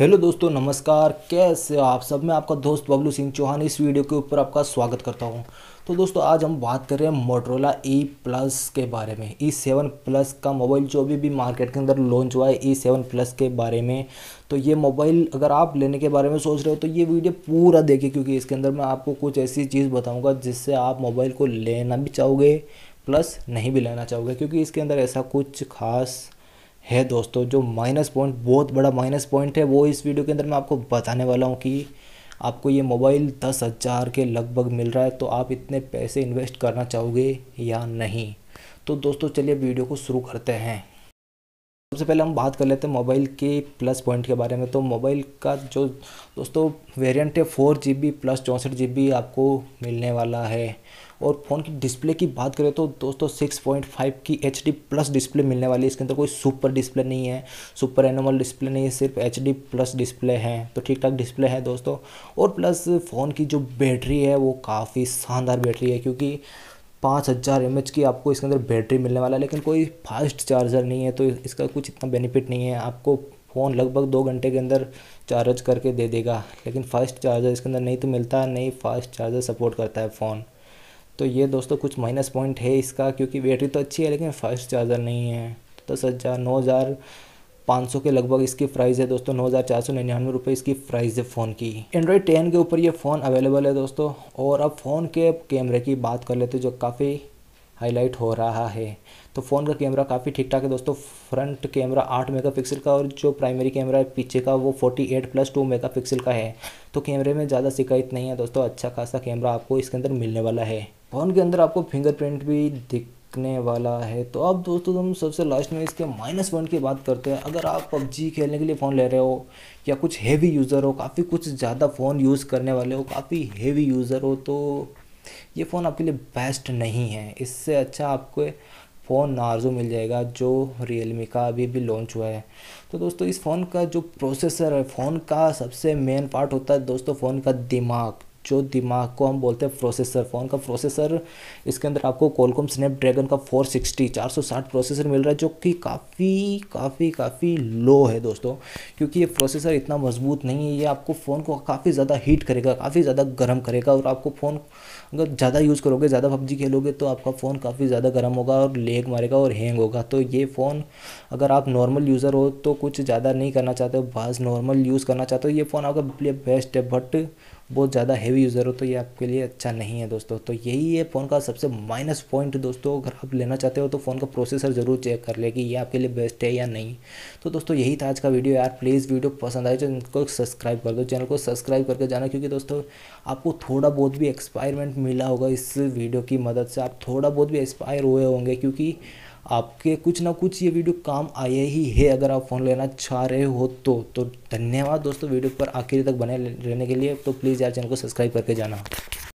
hello दोस्तों नमस्कार कैसे हो आप सब मैं आपका दोस्त बबलू सिंह चौहान इस वीडियो के ऊपर आपका स्वागत करता हूं तो दोस्तों आज हम बात कर रहे हैं मोटरोला ई प्लस के बारे में ई सेवन प्लस का मोबाइल जो अभी भी मार्केट के अंदर लॉन्च हुआ है ई सेवन प्लस के बारे में तो ये मोबाइल अगर आप लेने के बारे में सोच रहे हो तो ये वीडियो पूरा देखिए क्योंकि इसके अंदर मैं आपको कुछ ऐसी चीज़ बताऊँगा जिससे आप मोबाइल को लेना भी चाहोगे प्लस नहीं भी लेना चाहोगे क्योंकि इसके अंदर ऐसा कुछ खास है दोस्तों जो माइनस पॉइंट बहुत बड़ा माइनस पॉइंट है वो इस वीडियो के अंदर मैं आपको बताने वाला हूँ कि आपको ये मोबाइल दस हज़ार के लगभग मिल रहा है तो आप इतने पैसे इन्वेस्ट करना चाहोगे या नहीं तो दोस्तों चलिए वीडियो को शुरू करते हैं सबसे पहले हम बात कर लेते हैं मोबाइल के प्लस पॉइंट के बारे में तो मोबाइल का जो दोस्तों वेरिएंट है फोर जी बी प्लस चौंसठ जी बी आपको मिलने वाला है और फ़ोन की डिस्प्ले की बात करें तो दोस्तों सिक्स पॉइंट फाइव की एच डी प्लस डिस्प्ले मिलने वाली है इसके अंदर कोई सुपर डिस्प्ले नहीं है सुपर एनोमल डिस्प्ले नहीं है सिर्फ एच डी प्लस डिस्प्ले है तो ठीक ठाक डिस्प्ले है दोस्तों और प्लस फ़ोन की जो बैटरी है वो काफ़ी शानदार बैटरी है क्योंकि पाँच हज़ार एम की आपको इसके अंदर बैटरी मिलने वाला है लेकिन कोई फास्ट चार्जर नहीं है तो इसका कुछ इतना बेनिफिट नहीं है आपको फ़ोन लगभग दो घंटे के अंदर चार्ज करके दे देगा लेकिन फास्ट चार्जर इसके अंदर नहीं तो मिलता नहीं फास्ट चार्जर सपोर्ट करता है फ़ोन तो ये दोस्तों कुछ माइनस पॉइंट है इसका क्योंकि बैटरी तो अच्छी है लेकिन फास्ट चार्जर नहीं है तो दस हज़ार नौ हज़ार 500 के लगभग इसकी प्राइस है दोस्तों नौ हज़ार चार सौ निन्यानवे रुपये इसकी प्राइस है फ़ोन की एंड्रॉयड टेन के ऊपर ये फ़ोन अवेलेबल है दोस्तों और अब फ़ोन के कैमरे की बात कर लेते जो काफ़ी हाईलाइट हो रहा है तो फ़ोन का कैमरा काफ़ी ठीक ठाक है दोस्तों फ्रंट कैमरा 8 मेगापिक्सल का और जो प्राइमरी कैमरा है पीछे का वो 48 प्लस 2 मेगापिक्सल का है तो कैमरे में ज़्यादा शिकायत नहीं है दोस्तों अच्छा खासा कैमरा आपको इसके अंदर मिलने वाला है फ़ोन के अंदर आपको फिंगरप्रिंट भी दिख सकने वाला है तो अब दोस्तों हम सबसे लास्ट में इसके माइनस वन की बात करते हैं अगर आप पबजी खेलने के लिए फ़ोन ले रहे हो या कुछ हेवी यूज़र हो काफ़ी कुछ ज़्यादा फ़ोन यूज़ करने वाले हो काफ़ी हेवी यूज़र हो तो ये फ़ोन आपके लिए बेस्ट नहीं है इससे अच्छा आपको फ़ोन नार्जो मिल जाएगा जो रियलमी का अभी भी लॉन्च हुआ है तो दोस्तों इस फ़ोन का जो प्रोसेसर है फ़ोन का सबसे मेन पार्ट होता है दोस्तों फ़ोन का दिमाग जो दिमाग को हम बोलते हैं प्रोसेसर फ़ोन का प्रोसेसर इसके अंदर आपको कोलकॉम स्नैपड्रैगन का 460 460 प्रोसेसर मिल रहा है जो कि काफ़ी काफ़ी काफ़ी लो है दोस्तों क्योंकि ये प्रोसेसर इतना मजबूत नहीं है ये आपको फ़ोन को काफ़ी ज़्यादा हीट करेगा काफ़ी ज़्यादा गर्म करेगा और आपको फ़ोन अगर ज़्यादा यूज़ करोगे ज़्यादा पबजी खेलोगे तो आपका फ़ोन काफ़ी ज़्यादा गर्म होगा और लेग मारेगा और हैंग होगा तो ये फ़ोन अगर आप नॉर्मल यूज़र हो तो कुछ ज़्यादा नहीं करना चाहते हो बस नॉर्मल यूज़ करना चाहते हो ये फ़ोन आपका बेस्ट है बट बहुत ज़्यादा हैवी यूज़र हो तो ये आपके लिए अच्छा नहीं है दोस्तों तो यही है फ़ोन का सबसे माइनस पॉइंट दोस्तों अगर आप लेना चाहते हो तो फ़ोन का प्रोसेसर ज़रूर चेक कर ले कि ये आपके लिए बेस्ट है या नहीं तो दोस्तों यही था आज का वीडियो यार प्लीज़ वीडियो पसंद आए तो इनको सब्सक्राइब कर दो चैनल को सब्सक्राइब करके जाना क्योंकि दोस्तों आपको थोड़ा बहुत भी एक्सपायरमेंट मिला होगा इस वीडियो की मदद से आप थोड़ा बहुत भी एक्सपायर हुए होंगे क्योंकि आपके कुछ ना कुछ ये वीडियो काम आया ही है अगर आप फ़ोन लेना चाह रहे हो तो तो धन्यवाद दोस्तों वीडियो पर आखिर तक बने रहने के लिए तो प्लीज़ यार चैनल को सब्सक्राइब करके जाना